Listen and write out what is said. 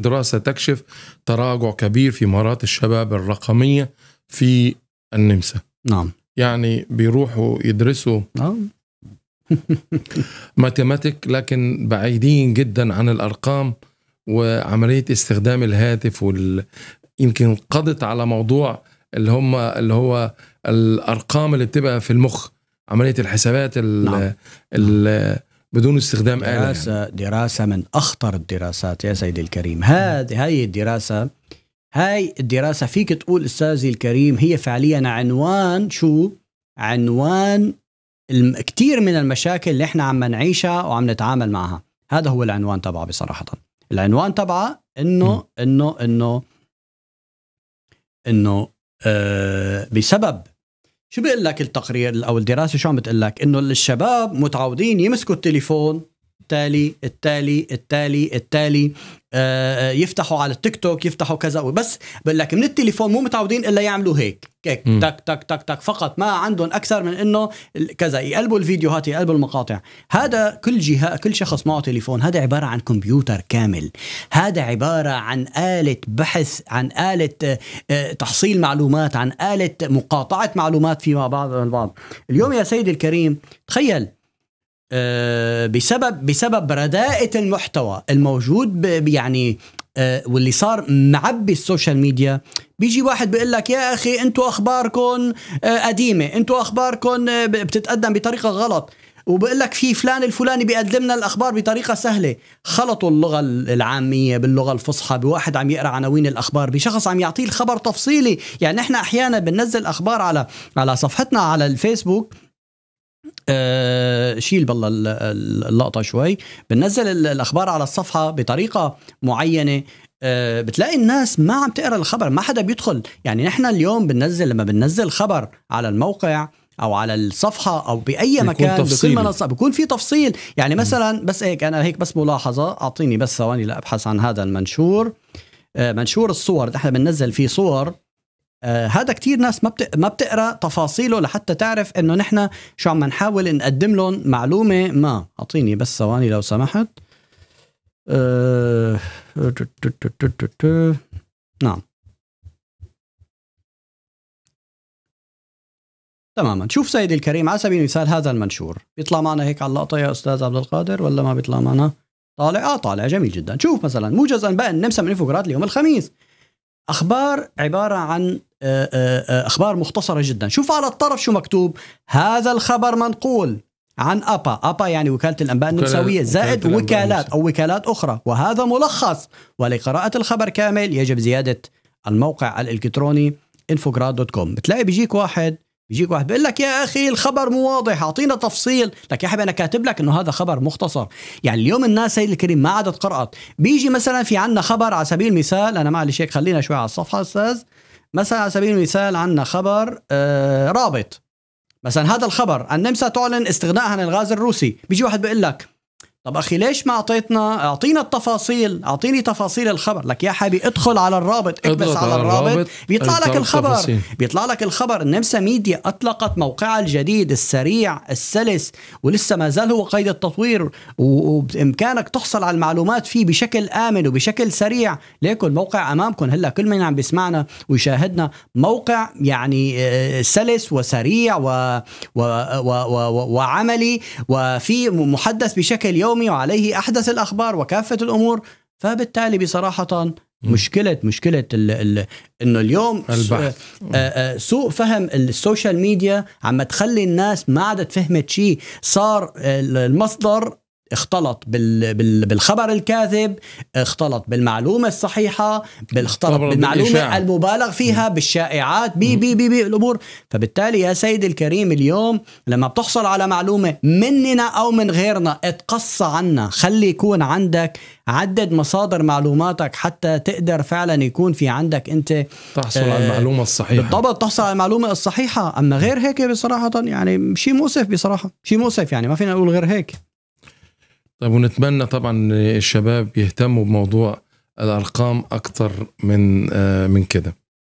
دراسة تكشف تراجع كبير في مهارات الشباب الرقمية في النمسا نعم يعني بيروحوا يدرسوا نعم ماتيماتيك لكن بعيدين جدا عن الأرقام وعملية استخدام الهاتف وال... يمكن قضت على موضوع اللي هم اللي هو الأرقام اللي بتبقى في المخ عملية الحسابات ال... نعم. ال... بدون استخدام آلة يعني. دراسة, يعني. دراسة من أخطر الدراسات يا سيدي الكريم هذه هاي الدراسة هاي الدراسة فيك تقول أستاذي الكريم هي فعليا عنوان شو عنوان كثير من المشاكل اللي احنا عم نعيشها وعم نتعامل معها هذا هو العنوان تبعه بصراحة العنوان تبعه انه انه انه انه آه بسبب شو بيقول لك التقرير او الدراسه شو عم بتقول لك انه الشباب متعودين يمسكوا التليفون التالي التالي التالي التالي آه, آه، يفتحوا على التيك توك يفتحوا كذا وبس بقول لك من التليفون مو متعودين الا يعملوا هيك هيك تك تك تك تك فقط ما عندهم اكثر من انه كذا يقلبوا الفيديوهات يقلبوا المقاطع هذا كل جهه كل شخص معه تليفون هذا عباره عن كمبيوتر كامل هذا عباره عن اله بحث عن اله آه، آه، تحصيل معلومات عن اله مقاطعه معلومات فيما بعض البعض اليوم يا سيدي الكريم تخيل آه، بسبب بسبب رداءة المحتوى الموجود يعني آه، واللي صار معبي السوشيال ميديا بيجي واحد بيقول لك يا اخي انتوا اخباركم آه، قديمه انتوا اخباركم آه، بتتقدم بطريقه غلط وبقول لك في فلان الفلاني بيقدم لنا الاخبار بطريقه سهله خلطوا اللغه العاميه باللغه الفصحى بواحد عم يقرا عناوين الاخبار بشخص عم يعطيه الخبر تفصيلي يعني احنا احيانا بننزل اخبار على على صفحتنا على الفيسبوك آه، شيل بالله اللقطه شوي بنزل الاخبار على الصفحه بطريقه معينه آه، بتلاقي الناس ما عم تقرا الخبر ما حدا بيدخل يعني نحن اليوم بننزل لما بننزل خبر على الموقع او على الصفحه او باي مكان بكل منصه بيكون في تفصيل يعني مثلا بس هيك انا هيك بس ملاحظه اعطيني بس ثواني لابحث عن هذا المنشور آه، منشور الصور نحن بننزل فيه صور آه، هذا كتير ناس ما ما بتقرا تفاصيله لحتى تعرف انه نحن شو عم نحاول نقدم لهم معلومه ما اعطيني بس ثواني لو سمحت آه، نعم تماما شوف سيدي الكريم على سبيل المثال هذا المنشور بيطلع معنا هيك على اللقطه يا استاذ عبد القادر ولا ما بيطلع معنا طالع اه طالع جميل جدا شوف مثلا موجز انباء النمسا من انفوجرات اليوم الخميس اخبار عباره عن آه، آه، آه، اخبار مختصره جدا شوف على الطرف شو مكتوب هذا الخبر منقول عن ابا ابا يعني وكاله الانباء النمساويه زائد وكالات او وكالات اخرى وهذا ملخص ولقراءه الخبر كامل يجب زياده الموقع الالكتروني انفوجراد دوت كوم بتلاقي بيجيك واحد بيجيك واحد بيقول لك يا اخي الخبر مو واضح اعطينا تفصيل لك يا حبيبي انا كاتب لك انه هذا خبر مختصر يعني اليوم الناس هي الكريم ما عادت قرات بيجي مثلا في عنا خبر على سبيل المثال انا معلش هيك خلينا شوي على الصفحه استاذ مثلا على سبيل المثال عندنا خبر آه، رابط مثلا هذا الخبر النمسا تعلن استغنائها عن الغاز الروسي بيجي واحد بيقول لك طب اخي ليش ما اعطيتنا اعطينا التفاصيل اعطيني تفاصيل الخبر لك يا حبي ادخل على الرابط اكبس على الرابط بيطلع لك الخبر بيطلع لك الخبر النمسا ميديا اطلقت موقعها الجديد السريع السلس ولسه ما زال هو قيد التطوير وبامكانك تحصل على المعلومات فيه بشكل امن وبشكل سريع ليكن الموقع امامكم هلا كل من عم بيسمعنا ويشاهدنا موقع يعني آه، سلس وسريع و... و... و... و... وعملي وفي محدث بشكل يومي اليومي وعليه أحدث الأخبار وكافة الأمور فبالتالي بصراحة مشكلة مشكلة الـ الـ انه اليوم آه، آه، آه، سوء فهم السوشيال ميديا عم تخلي الناس ما عادت فهمت شيء صار المصدر اختلط بال... بالخبر الكاذب اختلط بالمعلومة الصحيحة اختلط بالمعلومة بالإشاعة. المبالغ فيها م. بالشائعات بي بي بي بي الأمور فبالتالي يا سيد الكريم اليوم لما بتحصل على معلومة مننا أو من غيرنا اتقصى عنا خلي يكون عندك عدد مصادر معلوماتك حتى تقدر فعلا يكون في عندك انت تحصل آه على المعلومه الصحيحه بالضبط تحصل على المعلومه الصحيحه اما غير هيك بصراحه يعني شيء مؤسف بصراحه شيء مؤسف يعني ما فينا نقول غير هيك طيب ونتمنى طبعا الشباب يهتموا بموضوع الارقام اكتر من آه، من كده